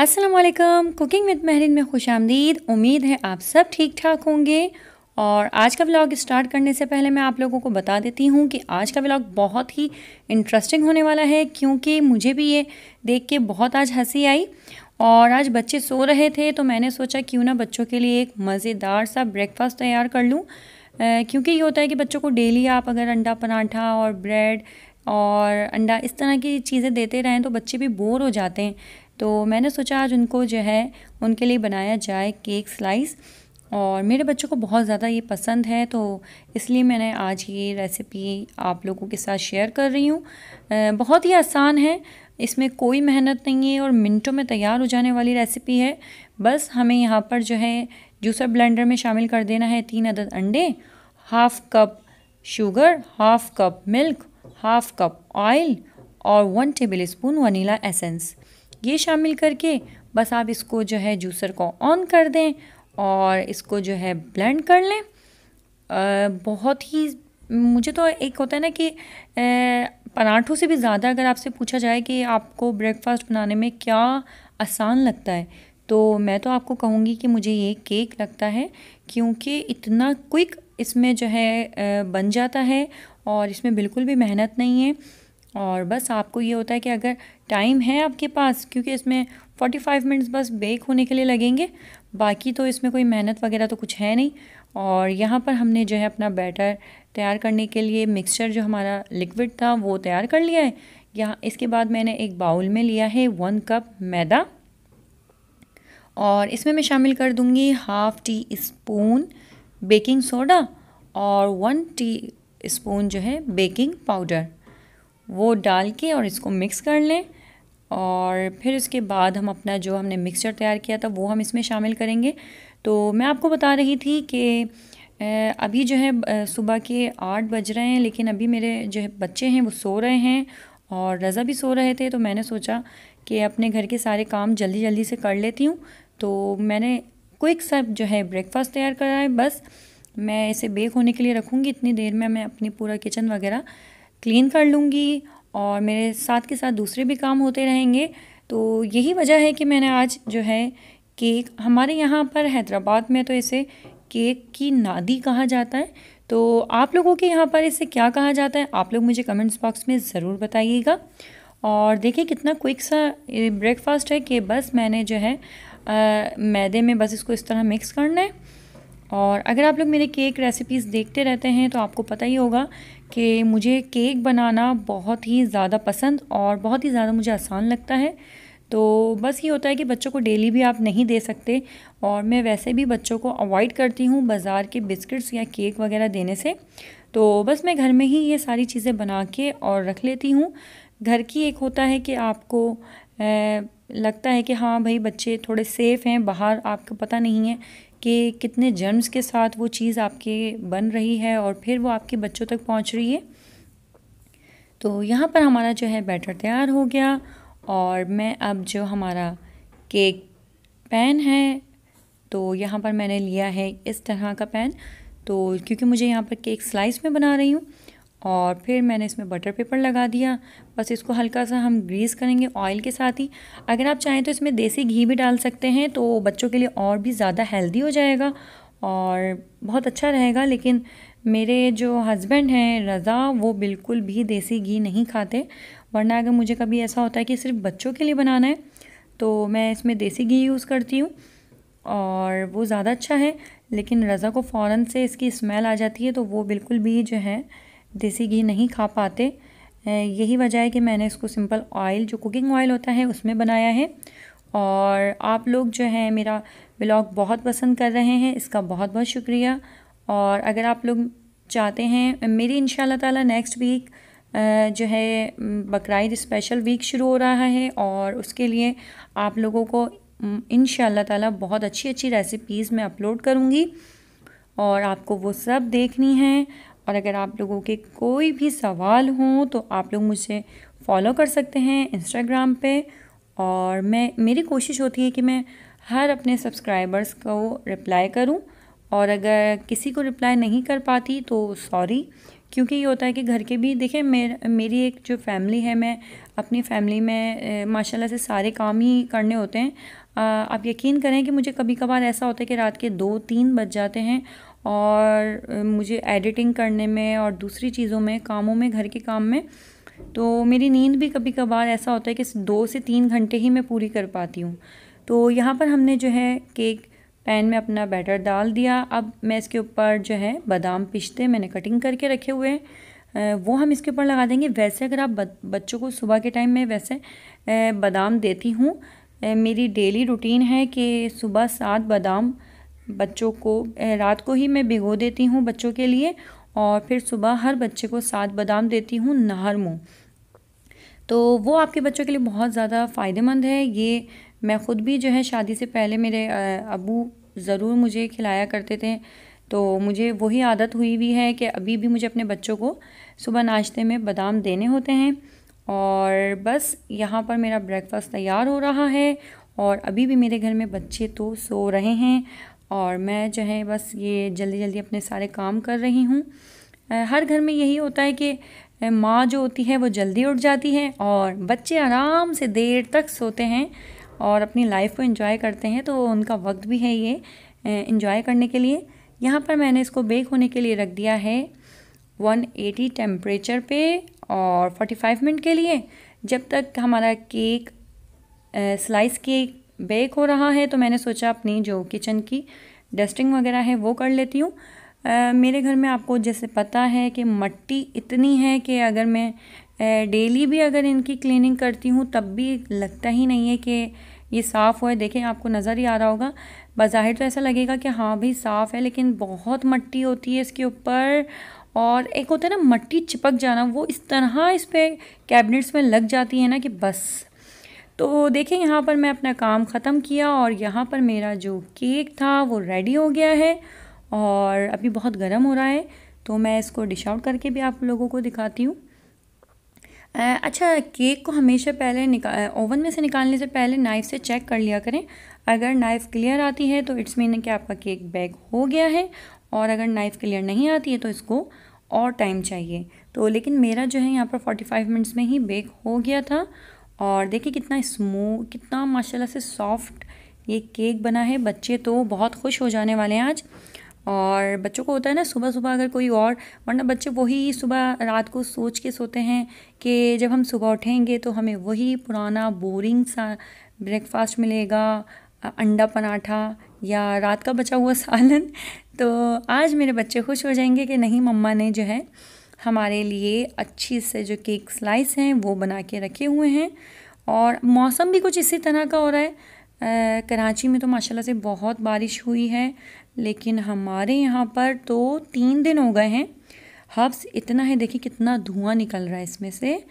Aslam cooking with महरीन में खुश आमदीद उम्मीद है आप सब ठीक ठाक होंगे और आज का व्लॉग स्टार्ट करने से पहले मैं आप लोगों को बता देती हूँ कि आज का व्लॉग बहुत ही इंटरेस्टिंग होने वाला है क्योंकि मुझे भी ये देख के बहुत आज हंसी आई और आज बच्चे सो रहे थे तो मैंने सोचा क्यों ना बच्चों के लिए एक मज़ेदार सा ब्रेकफास्ट तैयार कर लूँ क्योंकि ये होता है कि बच्चों को डेली आप अगर अंडा पराठा और ब्रेड और अंडा इस तरह की चीज़ें देते रहें तो बच्चे भी बोर हो जाते हैं तो मैंने सोचा आज उनको जो है उनके लिए बनाया जाए केक स्लाइस और मेरे बच्चों को बहुत ज़्यादा ये पसंद है तो इसलिए मैंने आज ये रेसिपी आप लोगों के साथ शेयर कर रही हूँ बहुत ही आसान है इसमें कोई मेहनत नहीं है और मिनटों में तैयार हो जाने वाली रेसिपी है बस हमें यहाँ पर जो है जूसर ब्लेंडर में शामिल कर देना है तीन अदद अंडे half cup sugar half cup milk half cup oil और one tablespoon vanilla essence ये शामिल करके बस आप इसको जो है जूसर को ऑन कर दें और इसको जो है ब्लेंड कर लें आ, बहुत ही मुझे तो एक होता है ना कि पराठों से भी ज़्यादा अगर आपसे पूछा जाए कि आपको ब्रेकफास्ट बनाने में क्या आसान लगता है तो मैं तो आपको कहूँगी कि मुझे ये केक लगता है क्योंकि इतना क्विक इसमें जो है बन जाता है और इसमें बिल्कुल भी मेहनत नहीं है और बस आपको ये होता है कि अगर टाइम है आपके पास क्योंकि इसमें फोर्टी फाइव मिनट्स बस बेक होने के लिए लगेंगे बाकी तो इसमें कोई मेहनत वगैरह तो कुछ है नहीं और यहाँ पर हमने जो है अपना बैटर तैयार करने के लिए मिक्सचर जो हमारा लिक्विड था वो तैयार कर लिया है यहाँ इसके बाद मैंने एक बाउल में लिया है वन कप मैदा और इसमें मैं शामिल कर दूँगी half teaspoon baking soda और वन टी स्पून जो है बेकिंग पाउडर वो डाल के और इसको मिक्स कर लें और फिर इसके बाद हम अपना जो हमने मिक्सचर तैयार किया था वो हम इसमें शामिल करेंगे तो मैं आपको बता रही थी कि अभी जो है सुबह के आठ बज रहे हैं लेकिन अभी मेरे जो है बच्चे हैं वो सो रहे हैं और रज़ा भी सो रहे थे तो मैंने सोचा कि अपने घर के सारे काम जल्दी जल्दी से कर लेती हूँ तो मैंने क्विक सब जो है ब्रेकफास्ट तैयार करा है बस मैं इसे बेक होने के लिए रखूँगी इतनी देर में मैं अपनी पूरा किचन वगैरह क्लीन कर लूँगी और मेरे साथ के साथ दूसरे भी काम होते रहेंगे तो यही वजह है कि मैंने आज जो है केक हमारे यहाँ पर हैदराबाद में तो इसे केक की नादी कहा जाता है तो आप लोगों के यहाँ पर इसे क्या कहा जाता है आप लोग मुझे कमेंट्स बॉक्स में ज़रूर बताइएगा और देखिए कितना क्विक सा ब्रेकफास्ट है कि बस मैंने जो है आ, मैदे में बस इसको इस तरह मिक्स करना है और अगर आप लोग मेरे केक रेसिपीज़ देखते रहते हैं तो आपको पता ही होगा कि मुझे केक बनाना बहुत ही ज़्यादा पसंद और बहुत ही ज़्यादा मुझे आसान लगता है तो बस ये होता है कि बच्चों को डेली भी आप नहीं दे सकते और मैं वैसे भी बच्चों को अवॉइड करती हूँ बाज़ार के बिस्किट्स या केक वगैरह देने से तो बस मैं घर में ही ये सारी चीज़ें बना के और रख लेती हूँ घर की एक होता है कि आपको ए, लगता है कि हाँ भाई बच्चे थोड़े सेफ़ हैं बाहर आपको पता नहीं है कि कितने जर्म्स के साथ वो चीज़ आपके बन रही है और फिर वो आपके बच्चों तक पहुंच रही है तो यहाँ पर हमारा जो है बैटर तैयार हो गया और मैं अब जो हमारा केक पैन है तो यहाँ पर मैंने लिया है इस तरह का पैन तो क्योंकि मुझे यहाँ पर केक स्लाइस में बना रही हूँ और फिर मैंने इसमें बटर पेपर लगा दिया बस इसको हल्का सा हम ग्रीस करेंगे ऑयल के साथ ही अगर आप चाहें तो इसमें देसी घी भी डाल सकते हैं तो बच्चों के लिए और भी ज़्यादा हेल्दी हो जाएगा और बहुत अच्छा रहेगा लेकिन मेरे जो हस्बैंड हैं रज़ा वो बिल्कुल भी देसी घी नहीं खाते वरना अगर मुझे कभी ऐसा होता है कि सिर्फ बच्चों के लिए बनाना है तो मैं इसमें देसी घी यूज़ करती हूँ और वो ज़्यादा अच्छा है लेकिन रज़ा को फ़ौरन से इसकी स्मेल आ जाती है तो वो बिल्कुल भी जो है देसी घी नहीं खा पाते यही वजह है कि मैंने इसको सिंपल ऑयल जो कुकिंग ऑयल होता है उसमें बनाया है और आप लोग जो है मेरा ब्लॉग बहुत पसंद कर रहे हैं इसका बहुत बहुत शुक्रिया और अगर आप लोग चाहते हैं मेरी इन ताला नेक्स्ट वीक जो है बकर स्पेशल वीक शुरू हो रहा है और उसके लिए आप लोगों को इन ताला बहुत अच्छी अच्छी रेसिपीज़ मैं अपलोड करूँगी और आपको वो सब देखनी है और अगर आप लोगों के कोई भी सवाल हों तो आप लोग मुझे फॉलो कर सकते हैं इंस्टाग्राम पे और मैं मेरी कोशिश होती है कि मैं हर अपने सब्सक्राइबर्स को रिप्लाई करूं और अगर किसी को रिप्लाई नहीं कर पाती तो सॉरी क्योंकि ये होता है कि घर के भी देखिए मेर मेरी एक जो फैमिली है मैं अपनी फैमिली में माशाल्लाह से सारे काम ही करने होते हैं आप यकीन करें कि मुझे कभी कभार ऐसा होता है कि रात के दो तीन बज जाते हैं और मुझे एडिटिंग करने में और दूसरी चीज़ों में कामों में घर के काम में तो मेरी नींद भी कभी कभार ऐसा होता है कि दो से तीन घंटे ही मैं पूरी कर पाती हूँ तो यहाँ पर हमने जो है केक पैन में अपना बैटर डाल दिया अब मैं इसके ऊपर जो है बादाम पिस्ते मैंने कटिंग करके रखे हुए हैं वो हम इसके ऊपर लगा देंगे वैसे अगर आप बच्चों को सुबह के टाइम में वैसे बादाम देती हूँ मेरी डेली रूटीन है कि सुबह सात बादाम बच्चों को रात को ही मैं भिगो देती हूँ बच्चों के लिए और फिर सुबह हर बच्चे को सात बादाम देती हूँ नहर मुँह तो वो आपके बच्चों के लिए बहुत ज़्यादा फ़ायदेमंद है ये मैं ख़ुद भी जो है शादी से पहले मेरे अबू ज़रूर मुझे खिलाया करते थे तो मुझे वही आदत हुई हुई है कि अभी भी मुझे अपने बच्चों को सुबह नाश्ते में बादाम देने होते हैं और बस यहाँ पर मेरा ब्रेकफास्ट तैयार हो रहा है और अभी भी मेरे घर में बच्चे तो सो रहे हैं और मैं जो है बस ये जल्दी जल्दी अपने सारे काम कर रही हूँ हर घर में यही होता है कि माँ जो होती है वो जल्दी उठ जाती है और बच्चे आराम से देर तक सोते हैं और अपनी लाइफ को इंजॉय करते हैं तो उनका वक्त भी है ये इंजॉय करने के लिए यहाँ पर मैंने इसको बेक होने के लिए रख दिया है 180 टेम्परेचर पर और 45 मिनट के लिए जब तक हमारा केक स्लाइस केक बेक हो रहा है तो मैंने सोचा अपनी जो किचन की डस्टिंग वगैरह है वो कर लेती हूँ मेरे घर में आपको जैसे पता है कि मट्टी इतनी है कि अगर मैं डेली भी अगर इनकी क्लीनिंग करती हूँ तब भी लगता ही नहीं है कि ये साफ़ हुआ है देखें आपको नज़र ही आ रहा होगा बाहिर तो ऐसा लगेगा कि हाँ भाई साफ़ है लेकिन बहुत मट्टी होती है इसके ऊपर और एक होता है ना मट्टी चिपक जाना वो इस तरह इस पर कैबिनेट्स में लग जाती है ना कि बस तो देखें यहाँ पर मैं अपना काम ख़त्म किया और यहाँ पर मेरा जो केक था वो रेडी हो गया है और अभी बहुत गर्म हो रहा है तो मैं इसको डिश आउट करके भी आप लोगों को दिखाती हूँ अच्छा केक को हमेशा पहले निकाल ओवन में से निकालने से पहले नाइफ़ से चेक कर लिया करें अगर नाइफ़ क्लियर आती है तो इट्स मीन कि आपका केक बैक हो गया है और अगर नाइफ़ क्लियर नहीं आती है तो इसको और टाइम चाहिए तो लेकिन मेरा जो है यहाँ पर 45 मिनट्स में ही बेक हो गया था और देखिए कितना स्मूथ कितना माशाल्लाह से सॉफ्ट ये केक बना है बच्चे तो बहुत खुश हो जाने वाले हैं आज और बच्चों को होता है ना सुबह सुबह अगर कोई और वरना बच्चे वही सुबह रात को सोच के सोते हैं कि जब हम सुबह उठेंगे तो हमें वही पुराना बोरिंग सा ब्रेकफास्ट मिलेगा अंडा पराठा या रात का बचा हुआ सालन तो आज मेरे बच्चे खुश हो जाएंगे कि नहीं मम्मा ने जो है हमारे लिए अच्छी से जो केक स्लाइस हैं वो बना के रखे हुए हैं और मौसम भी कुछ इसी तरह का हो रहा है आ, कराची में तो माशाल्लाह से बहुत बारिश हुई है लेकिन हमारे यहाँ पर तो तीन दिन हो गए हैं हफ्स इतना है देखिए कितना धुआं निकल रहा है इसमें से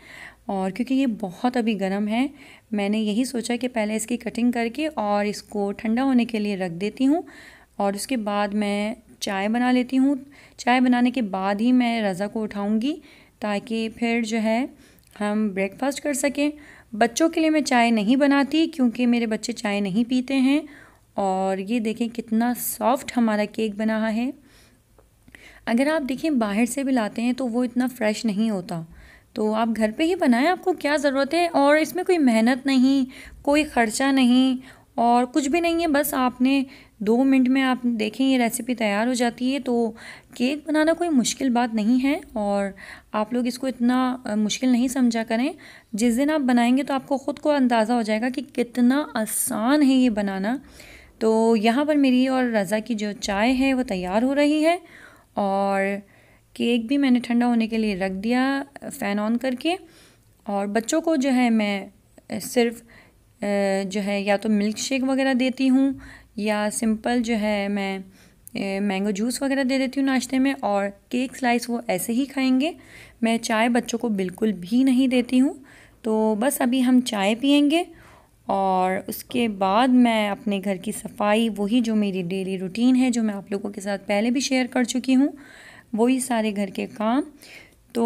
और क्योंकि ये बहुत अभी गर्म है मैंने यही सोचा कि पहले इसकी कटिंग करके और इसको ठंडा होने के लिए रख देती हूँ और उसके बाद मैं चाय बना लेती हूँ चाय बनाने के बाद ही मैं रज़ा को उठाऊँगी ताकि फिर जो है हम ब्रेकफास्ट कर सकें बच्चों के लिए मैं चाय नहीं बनाती क्योंकि मेरे बच्चे चाय नहीं पीते हैं और ये देखें कितना सॉफ्ट हमारा केक बना है अगर आप देखें बाहर से भी लाते हैं तो वो इतना फ्रेश नहीं होता तो आप घर पे ही बनाएं आपको क्या ज़रूरत है और इसमें कोई मेहनत नहीं कोई ख़र्चा नहीं और कुछ भी नहीं है बस आपने दो मिनट में आप देखें ये रेसिपी तैयार हो जाती है तो केक बनाना कोई मुश्किल बात नहीं है और आप लोग इसको इतना मुश्किल नहीं समझा करें जिस दिन आप बनाएंगे तो आपको ख़ुद को अंदाज़ा हो जाएगा कि कितना आसान है ये बनाना तो यहाँ पर मेरी और रज़ा की जो चाय है वो तैयार हो रही है और केक भी मैंने ठंडा होने के लिए रख दिया फ़ैन ऑन करके और बच्चों को जो है मैं सिर्फ जो है या तो मिल्क शेक वगैरह देती हूँ या सिंपल जो है मैं मैंगो जूस वगैरह दे देती हूँ नाश्ते में और केक स्लाइस वो ऐसे ही खाएंगे मैं चाय बच्चों को बिल्कुल भी नहीं देती हूँ तो बस अभी हम चाय पियेंगे और उसके बाद मैं अपने घर की सफाई वही जो मेरी डेली रूटीन है जो मैं आप लोगों के साथ पहले भी शेयर कर चुकी हूँ वही सारे घर के काम तो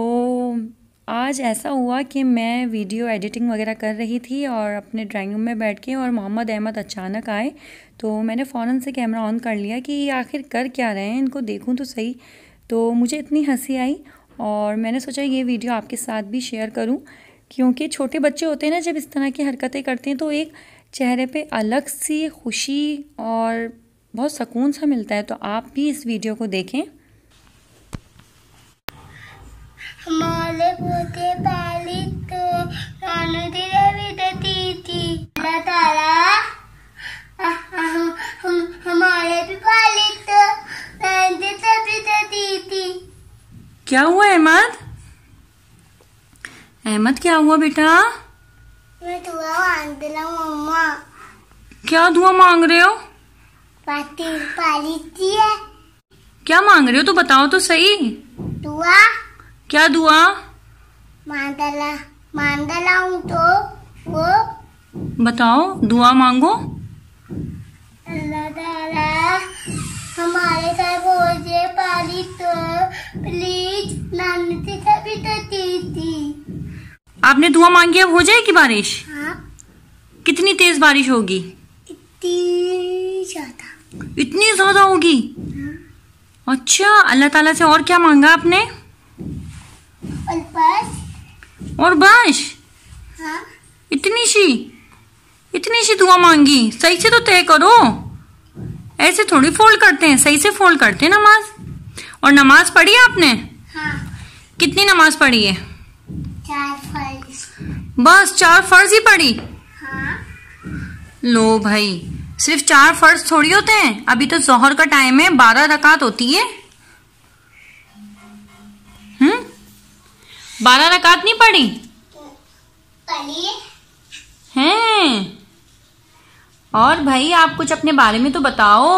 आज ऐसा हुआ कि मैं वीडियो एडिटिंग वगैरह कर रही थी और अपने ड्राइंग रूम में बैठ के और मोहम्मद अहमद अचानक आए तो मैंने फ़ौरन से कैमरा ऑन कर लिया कि आखिर कर क्या रहे हैं इनको देखूं तो सही तो मुझे इतनी हंसी आई और मैंने सोचा ये वीडियो आपके साथ भी शेयर करूं क्योंकि छोटे बच्चे होते हैं ना जब इस तरह की हरकतें करते हैं तो एक चेहरे पे अलग सी खुशी और बहुत सुकून सा मिलता है तो आप भी इस वीडियो को देखें भी थी क्या हुआ अहमद अहमद क्या हुआ बेटा मैं दुआ मांग रहा हूँ मम्मा क्या दुआ मांग रहे हो पाली थी है क्या मांग रहे हो तो बताओ तो सही दुआ क्या दुआ मांगला मांगला हूँ तो वो बताओ दुआ मांगो अल्लाह हमारे घर भोजे पाली तो प्लीज नानी से भी तो दीदी आपने दुआ मांगी अब हो जाएगी बारिश हाँ? कितनी तेज बारिश होगी इतनी ज्यादा इतनी ज्यादा होगी हाँ? अच्छा अल्लाह ताला से और क्या मांगा आपने और बस हाँ। इतनी सी इतनी सी दुआ मांगी सही से तो तय करो ऐसे थोड़ी फोल्ड करते हैं सही से फोल्ड करते हैं नमाज और नमाज पढ़ी आपने हाँ। कितनी नमाज पढ़ी है चार फर्ज बस चार फर्ज ही पढ़ी हाँ। लो भाई सिर्फ चार फर्ज थोड़ी होते हैं अभी तो जोहर का टाइम है बारह रकात होती है हम्म बारह रकात नहीं पढ़ी हैं और भाई आप कुछ अपने बारे में तो बताओ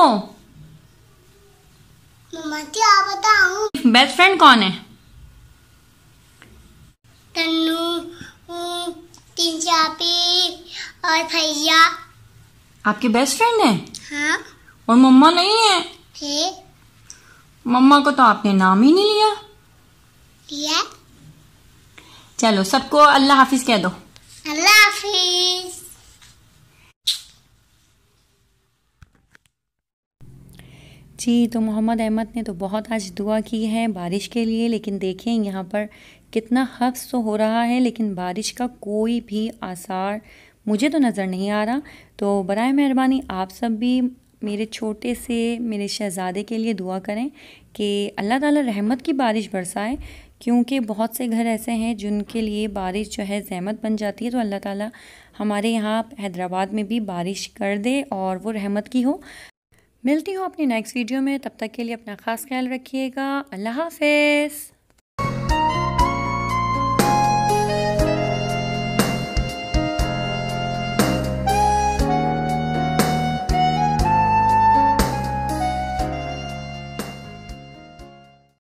बेस्ट फ्रेंड कौन है तन्नू हम्म, तीन और भैया आपके बेस्ट फ्रेंड है हाँ और मम्मा नहीं है मम्मा को तो आपने नाम ही नहीं लिया लिया चलो सबको अल्लाह हाफिज कह दो अल्लाह हाफिज जी तो मोहम्मद अहमद ने तो बहुत आज दुआ की है बारिश के लिए लेकिन देखें यहाँ पर कितना हफ्स तो हो रहा है लेकिन बारिश का कोई भी आसार मुझे तो नज़र नहीं आ रहा तो बर मेहरबानी आप सब भी मेरे छोटे से मेरे शहज़ादे के लिए दुआ करें कि अल्लाह ताला रहमत की बारिश बरसाए क्योंकि बहुत से घर ऐसे हैं जिनके लिए बारिश जो है जहमत बन जाती है तो अल्लाह ताला हमारे यहाँ हैदराबाद में भी बारिश कर दे और वो रहमत की हो मिलती हूँ अपनी नेक्स्ट वीडियो में तब तक के लिए अपना ख़ास ख्याल रखिएगा अल्लाह हाफिज़